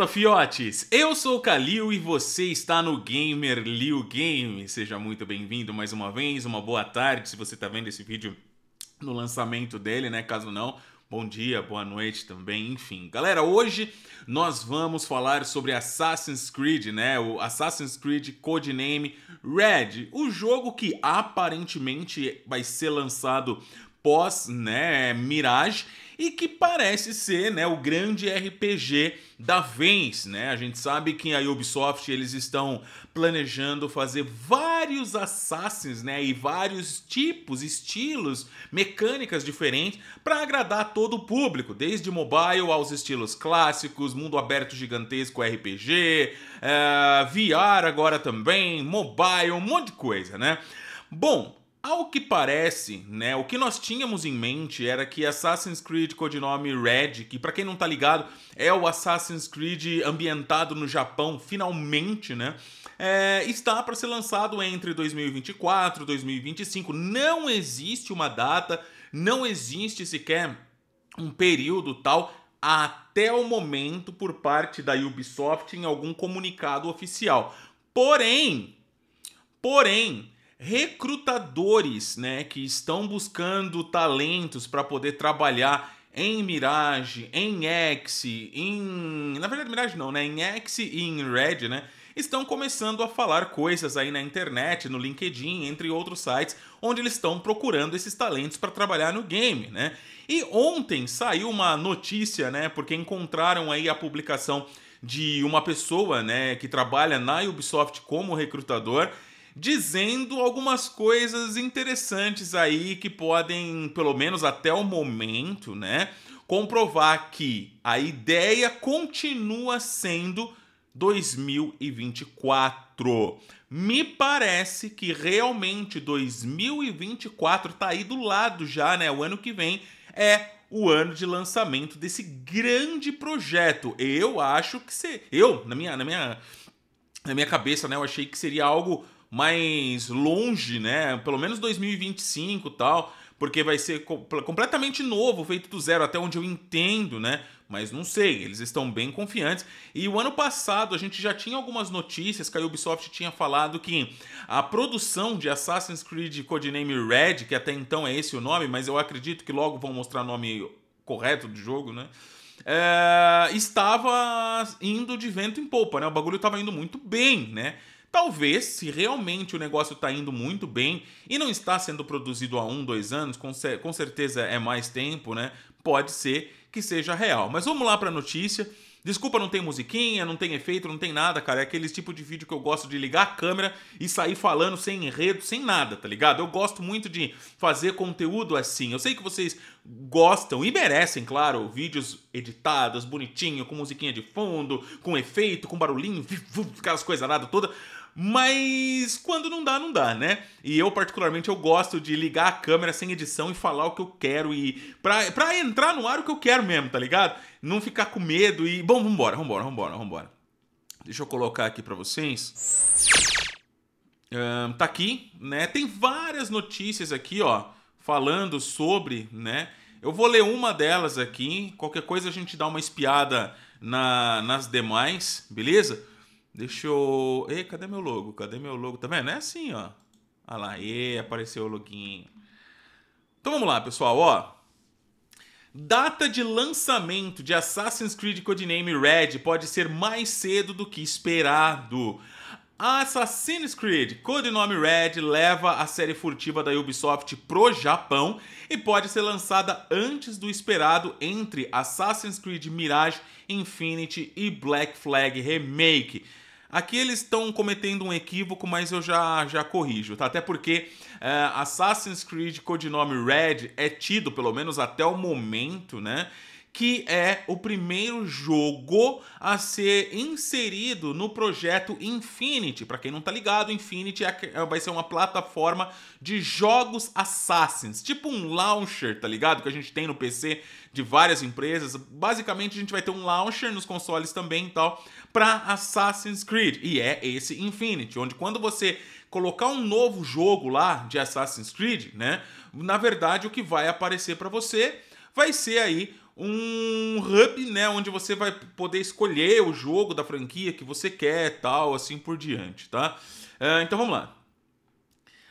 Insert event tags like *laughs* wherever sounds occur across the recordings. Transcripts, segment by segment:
Fala, fiotes! Eu sou o Kalil e você está no Gamer Liu Game. Seja muito bem-vindo mais uma vez, uma boa tarde se você está vendo esse vídeo no lançamento dele, né? Caso não, Bom dia, boa noite também, enfim. Galera, hoje nós vamos falar sobre Assassin's Creed, né? O Assassin's Creed Codename Red, o jogo que aparentemente vai ser lançado pós, né, Mirage e que parece ser né, o grande RPG da vez. Né? A gente sabe que a Ubisoft eles estão planejando fazer vários assassins né, e vários tipos, estilos, mecânicas diferentes para agradar todo o público, desde mobile aos estilos clássicos, mundo aberto gigantesco RPG, é, eh, VR agora também, mobile, um monte de coisa, né? Bom, ao que parece, né, o que nós tínhamos em mente era que Assassin's Creed codinome Red, que para quem não tá ligado, é o Assassin's Creed ambientado no Japão, finalmente, né? É, está para ser lançado entre 2024 e 2025. Não existe uma data, não existe sequer um período tal até o momento por parte da Ubisoft em algum comunicado oficial. Porém, porém, recrutadores, né, que estão buscando talentos para poder trabalhar em Mirage, em X, em, na verdade Mirage não, né, em X e em Red, né? Estão começando a falar coisas aí na internet, no LinkedIn, entre outros sites, onde eles estão procurando esses talentos para trabalhar no game, né? E ontem saiu uma notícia, né, porque encontraram aí a publicação de uma pessoa, né, que trabalha na Ubisoft como recrutador dizendo algumas coisas interessantes aí que podem, pelo menos até o momento, né, comprovar que a ideia continua sendo 2024. Me parece que realmente 2024 tá aí do lado já, né? O ano que vem é o ano de lançamento desse grande projeto. Eu acho que se eu, na minha na minha na minha cabeça, né, eu achei que seria algo mais longe, né? Pelo menos 2025 tal, porque vai ser completamente novo, feito do zero, até onde eu entendo, né? Mas não sei, eles estão bem confiantes. E o ano passado a gente já tinha algumas notícias que a Ubisoft tinha falado que a produção de Assassin's Creed Codename Red, que até então é esse o nome, mas eu acredito que logo vão mostrar o nome correto do jogo, né? É, estava indo de vento em popa, né? O bagulho estava indo muito bem, né? Talvez, se realmente o negócio está indo muito bem e não está sendo produzido há um, dois anos, com, com certeza é mais tempo, né? Pode ser que seja real. Mas vamos lá para a notícia. Desculpa, não tem musiquinha, não tem efeito, não tem nada, cara. É aquele tipo de vídeo que eu gosto de ligar a câmera e sair falando sem enredo, sem nada, tá ligado? Eu gosto muito de fazer conteúdo assim. Eu sei que vocês gostam e merecem, claro, vídeos editados, bonitinho, com musiquinha de fundo, com efeito, com barulhinho, *laughs* aquelas coisas nada toda. Mas quando não dá, não dá, né? E eu, particularmente, eu gosto de ligar a câmera sem edição e falar o que eu quero e. Pra, pra entrar no ar o que eu quero mesmo, tá ligado? Não ficar com medo e. Bom, vambora, vambora, vambora, vambora. Deixa eu colocar aqui para vocês. Um, tá aqui, né? Tem várias notícias aqui, ó, falando sobre, né? Eu vou ler uma delas aqui. Qualquer coisa a gente dá uma espiada na, nas demais, beleza? Deixa eu. Ei, cadê meu logo? Cadê meu logo? Tá vendo? É assim, ó. Olha lá, e apareceu o loguinho. Então vamos lá, pessoal, ó. Data de lançamento de Assassin's Creed Codename Red pode ser mais cedo do que esperado. Assassin's Creed Codename Red leva a série furtiva da Ubisoft pro Japão e pode ser lançada antes do esperado entre Assassin's Creed Mirage, Infinity e Black Flag Remake. Aqui eles estão cometendo um equívoco, mas eu já, já corrijo, tá? Até porque é, Assassin's Creed Codinome Red é tido, pelo menos até o momento, né? que é o primeiro jogo a ser inserido no projeto Infinity. Para quem não tá ligado, Infinity é, é, vai ser uma plataforma de jogos assassins, tipo um launcher, tá ligado? Que a gente tem no PC de várias empresas. Basicamente, a gente vai ter um launcher nos consoles também e tal para Assassin's Creed, e é esse Infinity, onde quando você colocar um novo jogo lá de Assassin's Creed, né? Na verdade, o que vai aparecer para você vai ser aí um hub, né, onde você vai poder escolher o jogo da franquia que você quer, tal, assim por diante, tá? Uh, então vamos lá.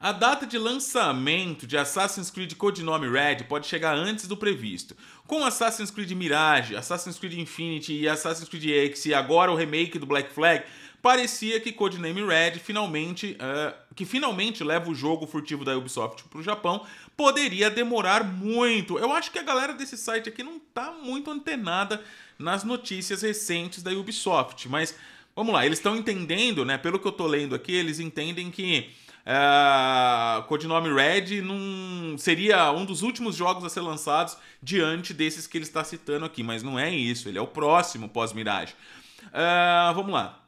A data de lançamento de Assassin's Creed Codinome Red pode chegar antes do previsto. Com Assassin's Creed Mirage, Assassin's Creed Infinity e Assassin's Creed X e agora o remake do Black Flag, parecia que Codename Red finalmente uh, que finalmente leva o jogo furtivo da Ubisoft para o Japão, poderia demorar muito. Eu acho que a galera desse site aqui não está muito antenada nas notícias recentes da Ubisoft, mas vamos lá, eles estão entendendo, né? Pelo que eu estou lendo aqui, eles entendem que uh, eh, codinome Red num, seria um dos últimos jogos a ser lançados diante desses que ele está citando aqui, mas não é isso, ele é o próximo pós-Mirage. Eh, vamos lá.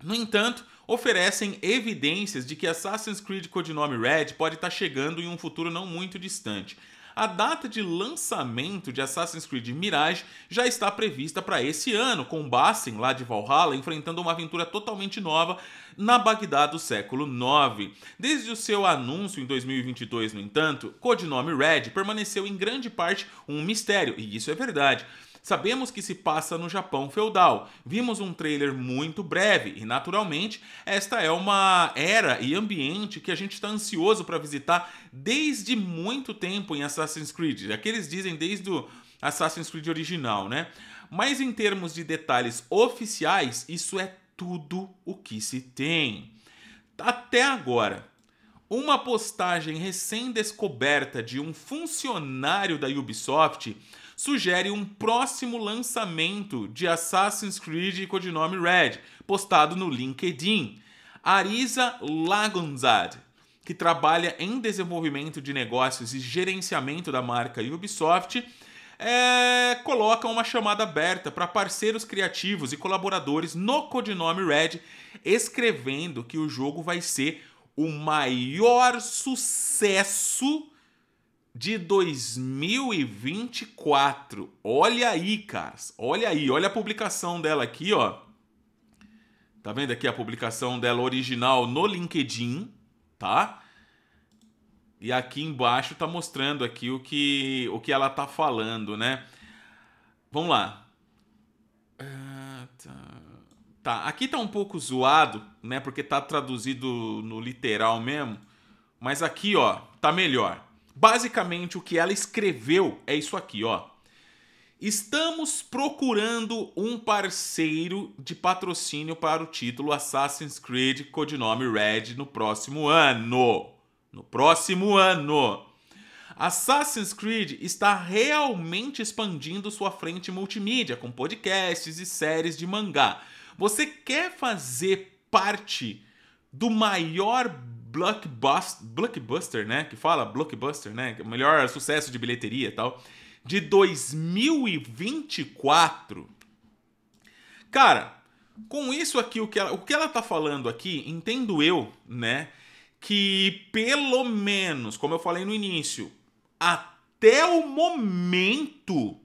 No entanto, oferecem evidências de que Assassin's Creed Codinome Red pode estar tá chegando em um futuro não muito distante. A data de lançamento de Assassin's Creed Mirage já está prevista para esse ano, com Bassin, lá de Valhalla, enfrentando uma aventura totalmente nova na Bagdá do século IX. Desde o seu anúncio em 2022, no entanto, Codinome Red permaneceu em grande parte um mistério, e isso é verdade. Sabemos que se passa no Japão feudal. Vimos um trailer muito breve e, naturalmente, esta é uma era e ambiente que a gente está ansioso para visitar desde muito tempo em Assassin's Creed. Aqueles é dizem desde o Assassin's Creed original, né? Mas em termos de detalhes oficiais, isso é tudo o que se tem. Até agora, uma postagem recém-descoberta de um funcionário da Ubisoft sugere um próximo lançamento de Assassin's Creed o codinome Red, postado no LinkedIn. Arisa Lagunzad, que trabalha em desenvolvimento de negócios e gerenciamento da marca Ubisoft, é, coloca uma chamada aberta para parceiros criativos e colaboradores no codinome Red, escrevendo que o jogo vai ser o maior sucesso de 2024. Olha aí, caras. Olha aí, olha a publicação dela aqui, ó. Tá vendo aqui a publicação dela original no LinkedIn, tá? E aqui embaixo tá mostrando aqui o que o que ela tá falando, né? Vamos lá. Ah, tá. tá, aqui tá um pouco zoado, né? Porque tá traduzido no literal mesmo. Mas aqui, ó, tá melhor. Basicamente, o que ela escreveu é isso aqui, ó. Estamos procurando um parceiro de patrocínio para o título Assassin's Creed Codinome Red no próximo ano. No próximo ano. Assassin's Creed está realmente expandindo sua frente multimídia com podcasts e séries de mangá. Você quer fazer parte do maior blockbuster, blockbuster, né? Que fala blockbuster, né? É o melhor sucesso de bilheteria e tal. De 2024. Cara, com isso aqui, o que ela, o que ela tá falando aqui, entendo eu, né? Que pelo menos, como eu falei no início, até o momento,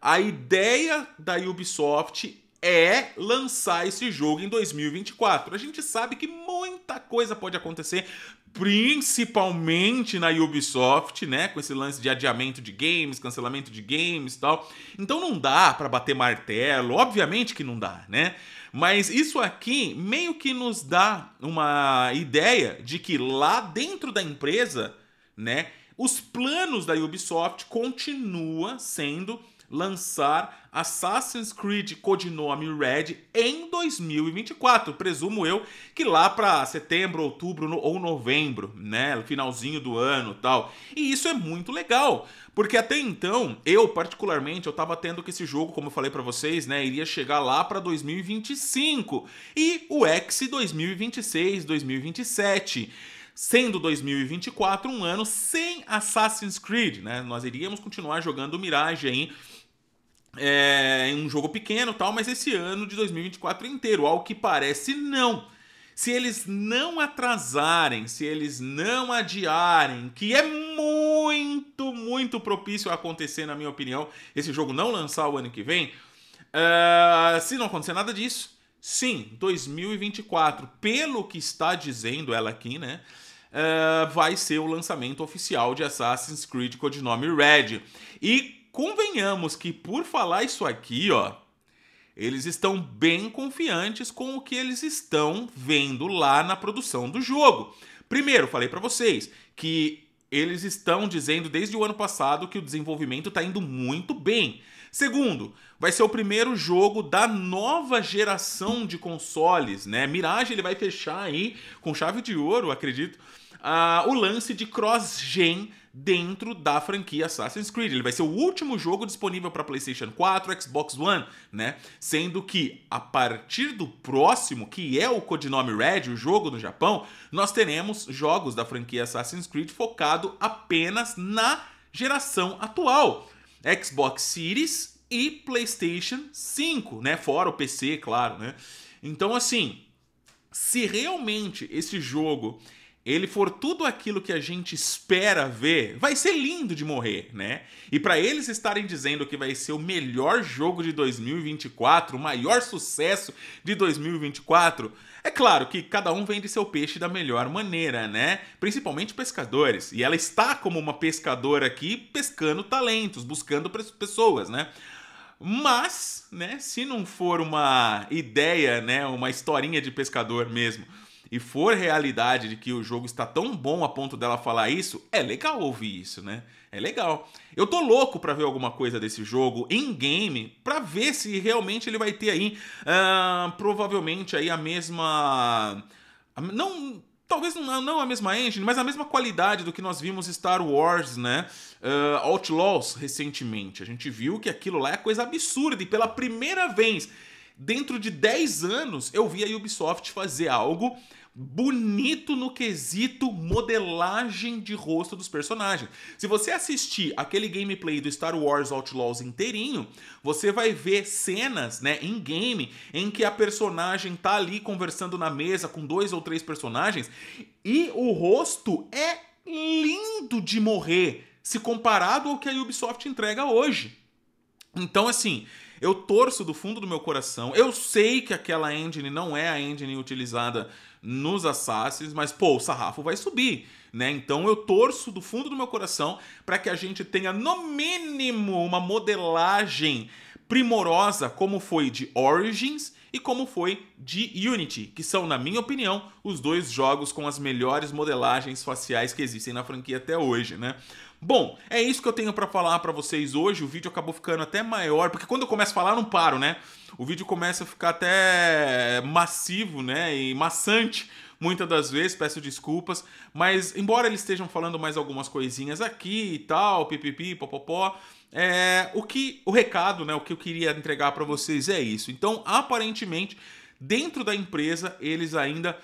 a ideia da Ubisoft é lançar esse jogo em 2024. A gente sabe que muita coisa pode acontecer, principalmente na Ubisoft, né, com esse lance de adiamento de games, cancelamento de games, tal. Então não dá para bater martelo, obviamente que não dá, né? Mas isso aqui meio que nos dá uma ideia de que lá dentro da empresa, né, os planos da Ubisoft continua sendo lançar Assassin's Creed Codinome Red em 2024. Presumo eu que lá para setembro, outubro no, ou novembro, né? Finalzinho do ano tal. E isso é muito legal, porque até então, eu particularmente, eu tava tendo que esse jogo, como eu falei para vocês, né? Iria chegar lá para 2025 e o X 2026, 2027 sendo 2024 um ano sem Assassin's Creed, né? Nós iríamos continuar jogando Mirage aí é, um jogo pequeno tal, mas esse ano de 2024 inteiro, ao que parece, não. Se eles não atrasarem, se eles não adiarem, que é muito, muito propício a acontecer, na minha opinião, esse jogo não lançar o ano que vem, uh, se não acontecer nada disso, sim, 2024, pelo que está dizendo ela aqui, né? É, vai ser o lançamento oficial de Assassin's Creed Codinome Red. E convenhamos que por falar isso aqui, ó, eles estão bem confiantes com o que eles estão vendo lá na produção do jogo. Primeiro, falei para vocês que eles estão dizendo desde o ano passado que o desenvolvimento está indo muito bem. Segundo, vai ser o primeiro jogo da nova geração de consoles, né? Mirage ele vai fechar aí com chave de ouro, acredito, uh, o lance de cross-gen dentro da franquia Assassin's Creed. Ele vai ser o último jogo disponível para PlayStation 4, Xbox One, né? Sendo que a partir do próximo, que é o codinome Red, o jogo no Japão, nós teremos jogos da franquia Assassin's Creed focado apenas na geração atual. Xbox Series e PlayStation 5, né? Fora o PC, claro, né? Então, assim, se realmente esse jogo ele for tudo aquilo que a gente espera ver, vai ser lindo de morrer, né? E para eles estarem dizendo que vai ser o melhor jogo de 2024, o maior sucesso de 2024, é claro que cada um vende seu peixe da melhor maneira, né? Principalmente pescadores. E ela está como uma pescadora aqui, pescando talentos, buscando pessoas, né? Mas, né, se não for uma ideia, né, uma historinha de pescador mesmo, e for realidade de que o jogo está tão bom a ponto dela falar isso, é legal ouvir isso, né? É legal. Eu tô louco para ver alguma coisa desse jogo em game, para ver se realmente ele vai ter aí uh, provavelmente aí a mesma não talvez não, não a mesma engine, mas a mesma qualidade do que nós vimos Star Wars, né? Uh, Outlaws recentemente. A gente viu que aquilo lá é coisa absurda e pela primeira vez dentro de 10 anos eu vi a Ubisoft fazer algo bonito no quesito modelagem de rosto dos personagens. Se você assistir aquele gameplay do Star Wars Outlaws inteirinho, você vai ver cenas, né, em game, em que a personagem tá ali conversando na mesa com dois ou três personagens e o rosto é lindo de morrer se comparado ao que a Ubisoft entrega hoje. Então, assim, eu torço do fundo do meu coração. Eu sei que aquela engine não é a engine utilizada nos Assassins, mas pô, o sarrafo vai subir, né? Então eu torço do fundo do meu coração para que a gente tenha no mínimo uma modelagem primorosa como foi de Origins e como foi de Unity, que são, na minha opinião, os dois jogos com as melhores modelagens faciais que existem na franquia até hoje, né? Bom, é isso que eu tenho para falar para vocês hoje. O vídeo acabou ficando até maior, porque quando eu começo a falar, eu não paro, né? O vídeo começa a ficar até massivo, né? E maçante muitas das vezes, peço desculpas, mas embora eles estejam falando mais algumas coisinhas aqui e tal, pipipi, popopó, é, o que o recado, né, o que eu queria entregar para vocês é isso. Então, aparentemente, dentro da empresa, eles ainda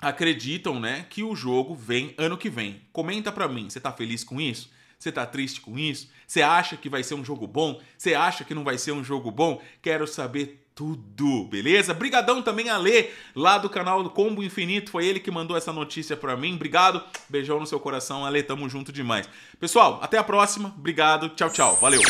acreditam, né, que o jogo vem ano que vem. Comenta para mim, você tá feliz com isso? Você tá triste com isso? Você acha que vai ser um jogo bom? Você acha que não vai ser um jogo bom? Quero saber tudo, beleza? Brigadão também a Lê, lá do canal do Combo Infinito, foi ele que mandou essa notícia para mim. Obrigado. Beijão no seu coração, Ale, tamo junto demais. Pessoal, até a próxima. Obrigado. Tchau, tchau. Valeu.